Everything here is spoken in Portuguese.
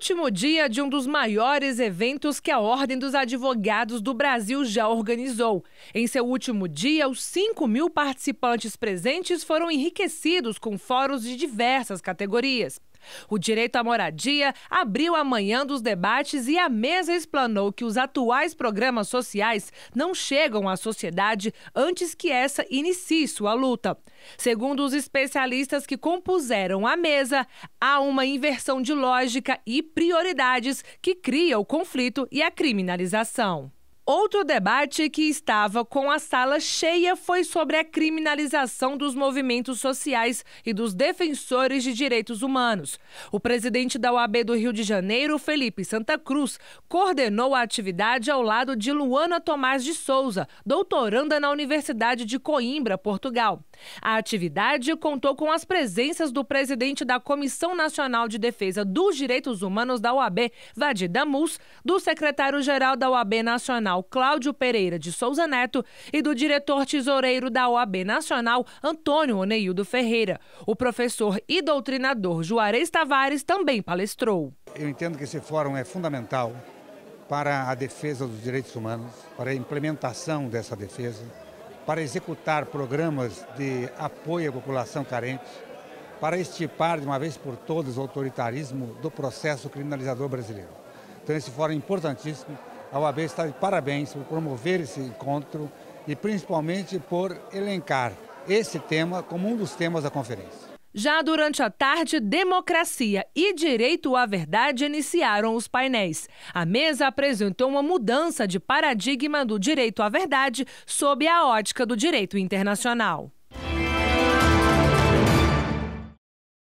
último dia de um dos maiores eventos que a Ordem dos Advogados do Brasil já organizou. Em seu último dia, os 5 mil participantes presentes foram enriquecidos com fóruns de diversas categorias. O direito à moradia abriu amanhã dos debates e a mesa explanou que os atuais programas sociais não chegam à sociedade antes que essa inicie sua luta. Segundo os especialistas que compuseram a mesa, há uma inversão de lógica e prioridades que cria o conflito e a criminalização. Outro debate que estava com a sala cheia foi sobre a criminalização dos movimentos sociais e dos defensores de direitos humanos. O presidente da OAB do Rio de Janeiro, Felipe Santa Cruz, coordenou a atividade ao lado de Luana Tomás de Souza, doutoranda na Universidade de Coimbra, Portugal. A atividade contou com as presenças do presidente da Comissão Nacional de Defesa dos Direitos Humanos da OAB, Vadir Damus, do secretário-geral da OAB Nacional, Cláudio Pereira de Souza Neto, e do diretor-tesoureiro da OAB Nacional, Antônio Oneildo Ferreira. O professor e doutrinador Juarez Tavares também palestrou. Eu entendo que esse fórum é fundamental para a defesa dos direitos humanos, para a implementação dessa defesa para executar programas de apoio à população carente, para estipar de uma vez por todas o autoritarismo do processo criminalizador brasileiro. Então, esse fórum é importantíssimo. A UAB está de parabéns por promover esse encontro e principalmente por elencar esse tema como um dos temas da conferência. Já durante a tarde, democracia e direito à verdade iniciaram os painéis. A mesa apresentou uma mudança de paradigma do direito à verdade sob a ótica do direito internacional.